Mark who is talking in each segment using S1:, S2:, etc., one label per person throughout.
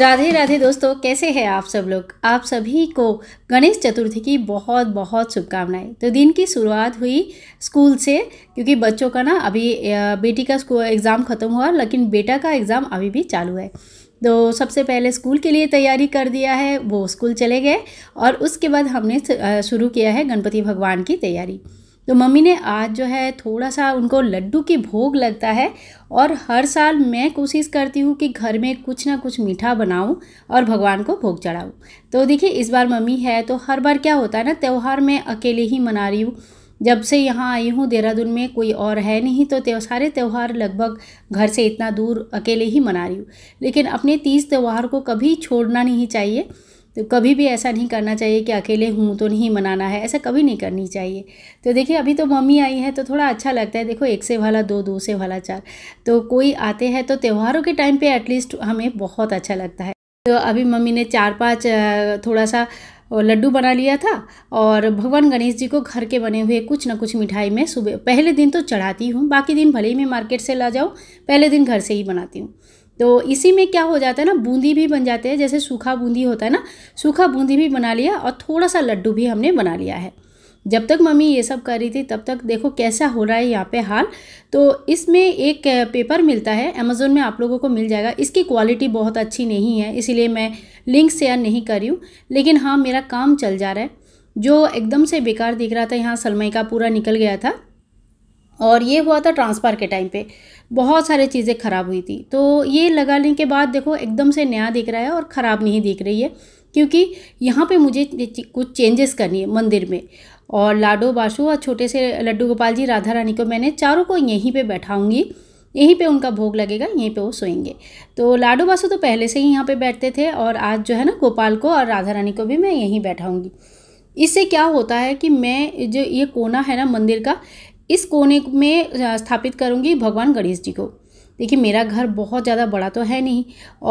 S1: राधे राधे दोस्तों कैसे हैं आप सब लोग आप सभी को गणेश चतुर्थी की बहुत बहुत शुभकामनाएं तो दिन की शुरुआत हुई स्कूल से क्योंकि बच्चों का ना अभी बेटी का एग्ज़ाम ख़त्म हुआ लेकिन बेटा का एग्ज़ाम अभी भी चालू है तो सबसे पहले स्कूल के लिए तैयारी कर दिया है वो स्कूल चले गए और उसके बाद हमने शुरू किया है गणपति भगवान की तैयारी तो मम्मी ने आज जो है थोड़ा सा उनको लड्डू की भोग लगता है और हर साल मैं कोशिश करती हूँ कि घर में कुछ ना कुछ मीठा बनाऊँ और भगवान को भोग चढ़ाऊँ तो देखिए इस बार मम्मी है तो हर बार क्या होता है ना त्यौहार मैं अकेले ही मना रही हूँ जब से यहाँ आई हूँ देहरादून में कोई और है नहीं तो त्यों सारे त्यौहार लगभग घर से इतना दूर अकेले ही मना रही हूँ लेकिन अपने तीज त्यौहार को कभी छोड़ना नहीं चाहिए तो कभी भी ऐसा नहीं करना चाहिए कि अकेले हूँ तो नहीं मनाना है ऐसा कभी नहीं करनी चाहिए तो देखिए अभी तो मम्मी आई है तो थोड़ा अच्छा लगता है देखो एक से भला दो दो से भला चार तो कोई आते हैं तो त्योहारों के टाइम पे एटलीस्ट हमें बहुत अच्छा लगता है तो अभी मम्मी ने चार पाँच थोड़ा सा लड्डू बना लिया था और भगवान गणेश जी को घर के बने हुए कुछ ना कुछ मिठाई में सुबह पहले दिन तो चढ़ाती हूँ बाकी दिन भले ही मैं मार्केट से ला जाऊँ पहले दिन घर से ही बनाती हूँ तो इसी में क्या हो जाता है ना बूंदी भी बन जाते हैं जैसे सूखा बूंदी होता है ना सूखा बूंदी भी बना लिया और थोड़ा सा लड्डू भी हमने बना लिया है जब तक मम्मी ये सब कर रही थी तब तक देखो कैसा हो रहा है यहाँ पे हाल तो इसमें एक पेपर मिलता है अमेज़ोन में आप लोगों को मिल जाएगा इसकी क्वालिटी बहुत अच्छी नहीं है इसीलिए मैं लिंक शेयर नहीं कर रही हूँ लेकिन हाँ मेरा काम चल जा रहा है जो एकदम से बेकार दिख रहा था यहाँ सलमई का पूरा निकल गया था और ये हुआ था ट्रांसफ़र के टाइम पे बहुत सारी चीज़ें ख़राब हुई थी तो ये लगाने के बाद देखो एकदम से नया दिख रहा है और ख़राब नहीं दिख रही है क्योंकि यहाँ पे मुझे कुछ चेंजेस करनी है मंदिर में और लाडो बाशु और छोटे से लड्डू गोपाल जी राधा रानी को मैंने चारों को यहीं पर बैठाऊँगी यहीं पे उनका भोग लगेगा यहीं पे वो सोएंगे तो लाडो बासु तो पहले से ही यहाँ पे बैठते थे और आज जो है ना गोपाल को और राधा रानी को भी मैं यहीं बैठाऊँगी इससे क्या होता है कि मैं जो ये कोना है ना मंदिर का इस कोने में स्थापित करूँगी भगवान गणेश जी को देखिए मेरा घर बहुत ज़्यादा बड़ा तो है नहीं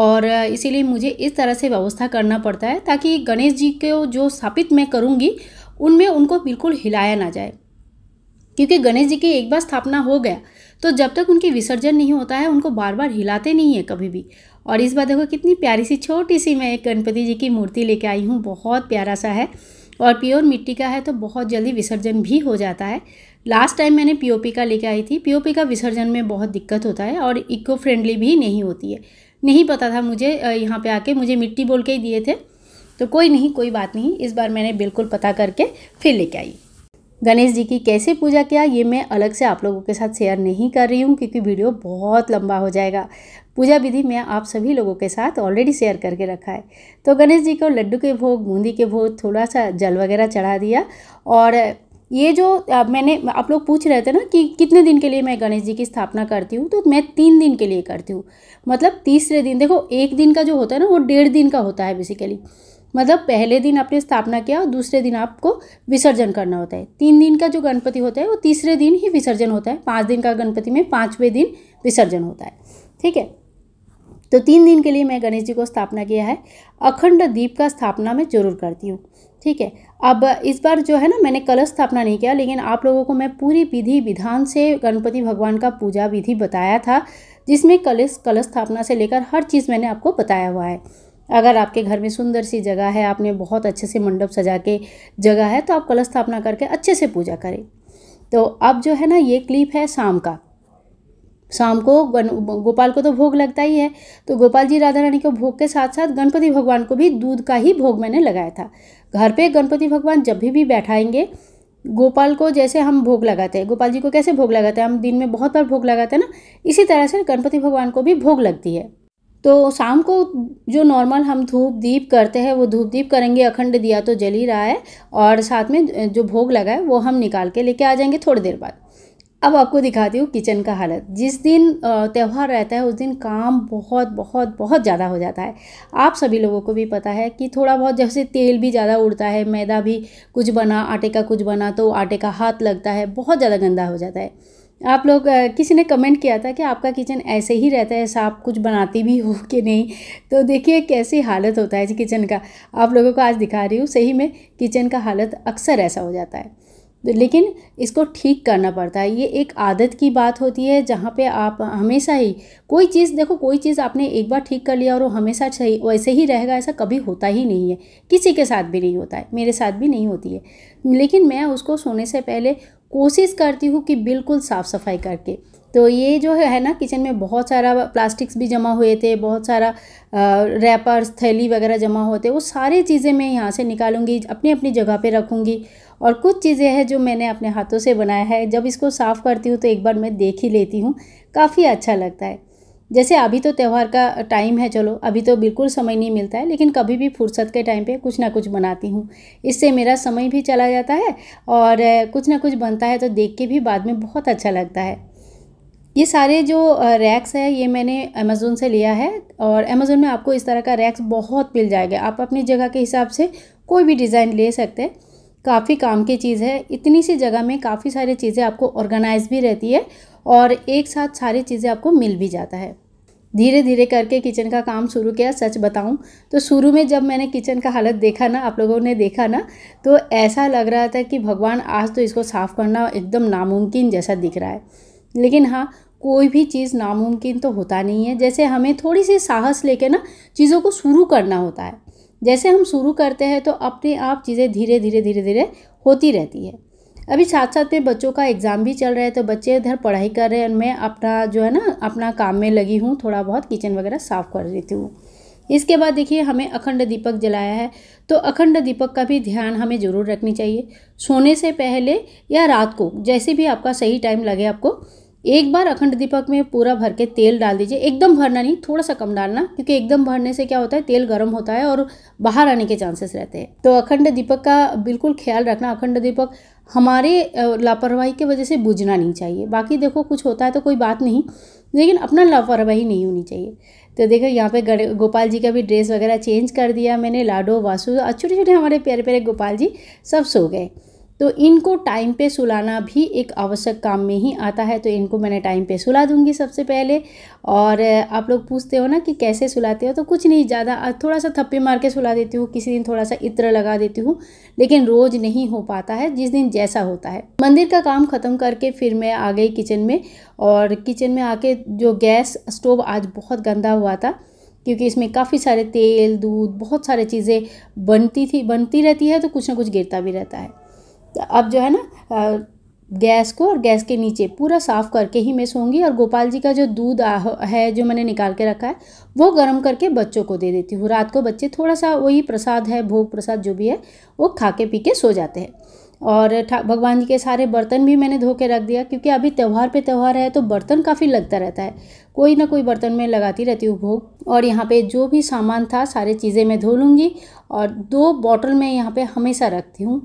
S1: और इसीलिए मुझे इस तरह से व्यवस्था करना पड़ता है ताकि गणेश जी को जो स्थापित मैं करूँगी उनमें उनको बिल्कुल हिलाया ना जाए क्योंकि गणेश जी की एक बार स्थापना हो गया तो जब तक उनकी विसर्जन नहीं होता है उनको बार बार हिलाते नहीं है कभी भी और इस बार देखो कितनी प्यारी सी छोटी सी मैं एक गणपति जी की मूर्ति लेके आई हूँ बहुत प्यारा सा है और प्योर मिट्टी का है तो बहुत जल्दी विसर्जन भी हो जाता है लास्ट टाइम मैंने पीओपी का लेके आई थी पीओपी का विसर्जन में बहुत दिक्कत होता है और इको फ्रेंडली भी नहीं होती है नहीं पता था मुझे यहाँ पे आके मुझे मिट्टी बोल के ही दिए थे तो कोई नहीं कोई बात नहीं इस बार मैंने बिल्कुल पता करके फिर लेके आई गणेश जी की कैसे पूजा किया ये मैं अलग से आप लोगों के साथ शेयर नहीं कर रही हूँ क्योंकि वीडियो बहुत लंबा हो जाएगा पूजा विधि मैं आप सभी लोगों के साथ ऑलरेडी शेयर करके रखा है तो गणेश जी को लड्डू के भोग बूंदी के भोग थोड़ा सा जल वगैरह चढ़ा दिया और ये जो मैंने आप लोग पूछ रहे थे ना कि कितने दिन के लिए मैं गणेश जी की स्थापना करती हूँ तो मैं तीन दिन के लिए करती हूँ मतलब तीसरे दिन देखो एक दिन का जो होता है ना वो डेढ़ दिन का होता है बेसिकली मतलब पहले दिन आपने स्थापना किया और दूसरे दिन आपको विसर्जन करना होता है तीन दिन का जो गणपति होता है वो तीसरे दिन ही विसर्जन होता है पाँच दिन का गणपति में पाँचवें दिन विसर्जन होता है ठीक है तो तीन दिन के लिए मैं गणेश जी को स्थापना किया है अखंड दीप का स्थापना मैं जरूर करती हूँ ठीक है अब इस बार जो है ना मैंने कलश स्थापना नहीं किया लेकिन आप लोगों को मैं पूरी विधि विधान से गणपति भगवान का पूजा विधि बताया था जिसमें कलश कलश स्थापना से लेकर हर चीज़ मैंने आपको बताया हुआ है अगर आपके घर में सुंदर सी जगह है आपने बहुत अच्छे से मंडप सजा के जगह है तो आप कलश स्थापना करके अच्छे से पूजा करें तो अब जो है ना ये क्लिप है शाम का शाम को गोपाल को तो भोग लगता ही है तो गोपाल जी राधा रानी को भोग के साथ साथ गणपति भगवान को भी दूध का ही भोग मैंने लगाया था घर पे गणपति भगवान जब भी भी बैठाएंगे गोपाल को जैसे हम भोग लगाते हैं गोपाल जी को कैसे भोग लगाते हैं हम दिन में बहुत बार भोग लगाते हैं ना इसी तरह से गणपति भगवान को भी भोग लगती है तो शाम को जो नॉर्मल हम धूप दीप करते हैं वो धूप दीप करेंगे अखंड दिया तो जल ही रहा है और साथ में जो भोग लगा है वो हम निकाल के लेके आ जाएंगे थोड़ी देर बाद अब आपको दिखाती हूँ किचन का हालत जिस दिन त्यौहार रहता है उस दिन काम बहुत बहुत बहुत ज़्यादा हो जाता है आप सभी लोगों को भी पता है कि थोड़ा बहुत जैसे तेल भी ज़्यादा उड़ता है मैदा भी कुछ बना आटे का कुछ बना तो आटे का हाथ लगता है बहुत ज़्यादा गंदा हो जाता है आप लोग किसी ने कमेंट किया था कि आपका किचन ऐसे ही रहता है ऐसा आप कुछ बनाती भी हो कि नहीं तो देखिए कैसी हालत होता है किचन का आप लोगों को आज दिखा रही हूँ सही में किचन का हालत अक्सर ऐसा हो जाता है तो लेकिन इसको ठीक करना पड़ता है ये एक आदत की बात होती है जहाँ पे आप हमेशा ही कोई चीज़ देखो कोई चीज़ आपने एक बार ठीक कर लिया और वो हमेशा सही वैसे ही रहेगा ऐसा कभी होता ही नहीं है किसी के साथ भी नहीं होता है मेरे साथ भी नहीं होती है लेकिन मैं उसको सोने से पहले कोशिश करती हूँ कि बिल्कुल साफ़ सफाई करके तो ये जो है ना किचन में बहुत सारा प्लास्टिक्स भी जमा हुए थे बहुत सारा रैपर्स थैली वगैरह जमा होते वो सारी चीज़ें मैं यहाँ से निकालूंगी अपनी अपनी जगह पे रखूँगी और कुछ चीज़ें हैं जो मैंने अपने हाथों से बनाया है जब इसको साफ़ करती हूँ तो एक बार मैं देख ही लेती हूँ काफ़ी अच्छा लगता है जैसे अभी तो त्यौहार का टाइम है चलो अभी तो बिल्कुल समय नहीं मिलता है लेकिन कभी भी फुर्सत के टाइम पे कुछ ना कुछ बनाती हूँ इससे मेरा समय भी चला जाता है और कुछ ना कुछ बनता है तो देख के भी बाद में बहुत अच्छा लगता है ये सारे जो रैक्स है ये मैंने अमेज़ोन से लिया है और अमेज़ोन में आपको इस तरह का रैक्स बहुत मिल जाएगा आप अपनी जगह के हिसाब से कोई भी डिज़ाइन ले सकते हैं काफ़ी काम की चीज़ है इतनी सी जगह में काफ़ी सारी चीज़ें आपको ऑर्गेनाइज भी रहती है और एक साथ सारी चीज़ें आपको मिल भी जाता है धीरे धीरे करके किचन का काम शुरू किया सच बताऊं तो शुरू में जब मैंने किचन का हालत देखा ना आप लोगों ने देखा ना तो ऐसा लग रहा था कि भगवान आज तो इसको साफ़ करना एकदम नामुमकिन जैसा दिख रहा है लेकिन हाँ कोई भी चीज़ नामुमकिन तो होता नहीं है जैसे हमें थोड़ी सी साहस लेके ना चीज़ों को शुरू करना होता है जैसे हम शुरू करते हैं तो अपने आप चीज़ें धीरे धीरे धीरे धीरे होती रहती है अभी साथ साथ में बच्चों का एग्ज़ाम भी चल रहा है तो बच्चे इधर पढ़ाई कर रहे हैं मैं अपना जो है ना अपना काम में लगी हूँ थोड़ा बहुत किचन वगैरह साफ़ कर देती हूँ इसके बाद देखिए हमें अखंड दीपक जलाया है तो अखंड दीपक का भी ध्यान हमें ज़रूर रखनी चाहिए सोने से पहले या रात को जैसे भी आपका सही टाइम लगे आपको एक बार अखंड दीपक में पूरा भर के तेल डाल दीजिए एकदम भरना नहीं थोड़ा सा कम डालना क्योंकि एकदम भरने से क्या होता है तेल गर्म होता है और बाहर आने के चांसेस रहते हैं तो अखंड दीपक का बिल्कुल ख्याल रखना अखंड दीपक हमारे लापरवाही की वजह से बुझना नहीं चाहिए बाकी देखो कुछ होता है तो कोई बात नहीं लेकिन अपना लापरवाही नहीं होनी चाहिए तो देखो यहाँ पे गोपाल जी का भी ड्रेस वगैरह चेंज कर दिया मैंने लाडो वासु और छोटे छोटे हमारे प्यारे प्यारे गोपाल जी सब सो गए तो इनको टाइम पे सुलाना भी एक आवश्यक काम में ही आता है तो इनको मैंने टाइम पे सुला दूंगी सबसे पहले और आप लोग पूछते हो ना कि कैसे सुलाते हो तो कुछ नहीं ज़्यादा थोड़ा सा थप्पे मार के सुला देती हूँ किसी दिन थोड़ा सा इत्र लगा देती हूँ लेकिन रोज़ नहीं हो पाता है जिस दिन जैसा होता है मंदिर का काम ख़त्म करके फिर मैं आ गई किचन में और किचन में आके जो गैस स्टोव आज बहुत गंदा हुआ था क्योंकि इसमें काफ़ी सारे तेल दूध बहुत सारे चीज़ें बनती थी बनती रहती है तो कुछ ना कुछ गिरता भी रहता है अब जो है ना गैस को और गैस के नीचे पूरा साफ़ करके ही मैं सोंगी और गोपाल जी का जो दूध है जो मैंने निकाल के रखा है वो गर्म करके बच्चों को दे देती हूँ रात को बच्चे थोड़ा सा वही प्रसाद है भोग प्रसाद जो भी है वो खा के पी के सो जाते हैं और भगवान जी के सारे बर्तन भी मैंने धो के रख दिया क्योंकि अभी त्यौहार पे त्यौहार है तो बर्तन काफ़ी लगता रहता है कोई ना कोई बर्तन में लगाती रहती हूँ भोग और यहाँ पे जो भी सामान था सारे चीज़ें मैं धो लूँगी और दो बॉटल मैं यहाँ पे हमेशा रखती हूँ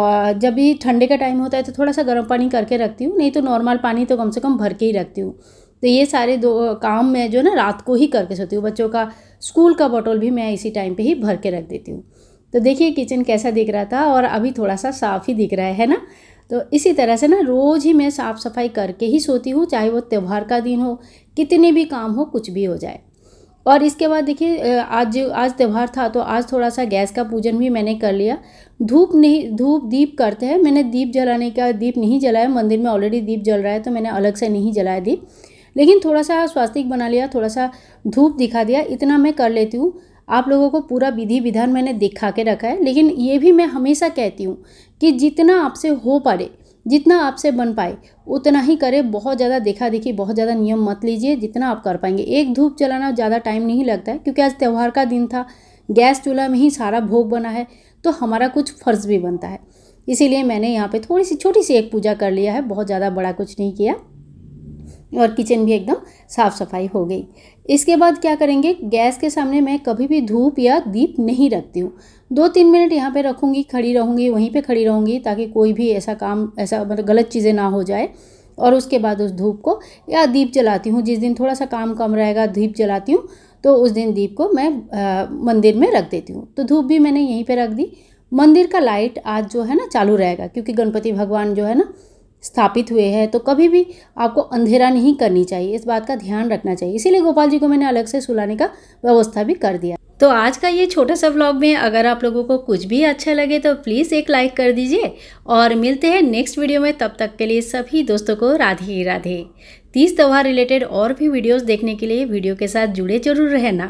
S1: और जब भी ठंडे का टाइम होता है तो थोड़ा सा गर्म पानी करके रखती हूँ नहीं तो नॉर्मल पानी तो कम से कम भर के ही रखती हूँ तो ये सारे दो काम मैं जो ना रात को ही करके सोती हूँ बच्चों का स्कूल का बॉटल भी मैं इसी टाइम पर ही भर के रख देती हूँ तो देखिए किचन कैसा दिख रहा था और अभी थोड़ा सा साफ़ ही दिख रहा है ना तो इसी तरह से ना रोज़ ही मैं साफ़ सफाई करके ही सोती हूँ चाहे वो त्यौहार का दिन हो कितने भी काम हो कुछ भी हो जाए और इसके बाद देखिए आज आज त्यौहार था तो आज थोड़ा सा गैस का पूजन भी मैंने कर लिया धूप नहीं धूप दीप करते हैं मैंने दीप जलाने का दीप नहीं जलाया मंदिर में ऑलरेडी दीप जल रहा है तो मैंने अलग से नहीं जलाया दीप लेकिन थोड़ा सा स्वास्तिक बना लिया थोड़ा सा धूप दिखा दिया इतना मैं कर लेती हूँ आप लोगों को पूरा विधि विधान मैंने दिखा के रखा है लेकिन ये भी मैं हमेशा कहती हूँ कि जितना आपसे हो पाए जितना आपसे बन पाए उतना ही करें बहुत ज़्यादा देखा देखी बहुत ज़्यादा नियम मत लीजिए जितना आप कर पाएंगे एक धूप जलाना ज़्यादा टाइम नहीं लगता है क्योंकि आज त्यौहार का दिन था गैस चूल्हा में ही सारा भोग बना है तो हमारा कुछ फ़र्ज भी बनता है इसीलिए मैंने यहाँ पे थोड़ी सी छोटी सी एक पूजा कर लिया है बहुत ज़्यादा बड़ा कुछ नहीं किया और किचन भी एकदम साफ़ सफाई हो गई इसके बाद क्या करेंगे गैस के सामने मैं कभी भी धूप या दीप नहीं रखती हूँ दो तीन मिनट यहाँ पे रखूँगी खड़ी रहूँगी वहीं पे खड़ी रहूँगी ताकि कोई भी ऐसा काम ऐसा मतलब गलत चीज़ें ना हो जाए और उसके बाद उस धूप को या दीप जलाती हूँ जिस दिन थोड़ा सा काम कम रहेगा दीप जलाती हूँ तो उस दिन दीप को मैं आ, मंदिर में रख देती हूँ तो धूप भी मैंने यहीं पर रख दी मंदिर का लाइट आज जो है ना चालू रहेगा क्योंकि गणपति भगवान जो है ना स्थापित हुए हैं तो कभी भी आपको अंधेरा नहीं करनी चाहिए इस बात का ध्यान रखना चाहिए इसीलिए गोपाल जी को मैंने अलग से सुलाने का व्यवस्था भी कर दिया तो आज का ये छोटा सा व्लॉग में अगर आप लोगों को कुछ भी अच्छा लगे तो प्लीज़ एक लाइक कर दीजिए और मिलते हैं नेक्स्ट वीडियो में तब तक के लिए सभी दोस्तों को राधे राधे तीस त्यौहार रिलेटेड और भी वीडियोस देखने के लिए वीडियो के साथ जुड़े जरूर रहना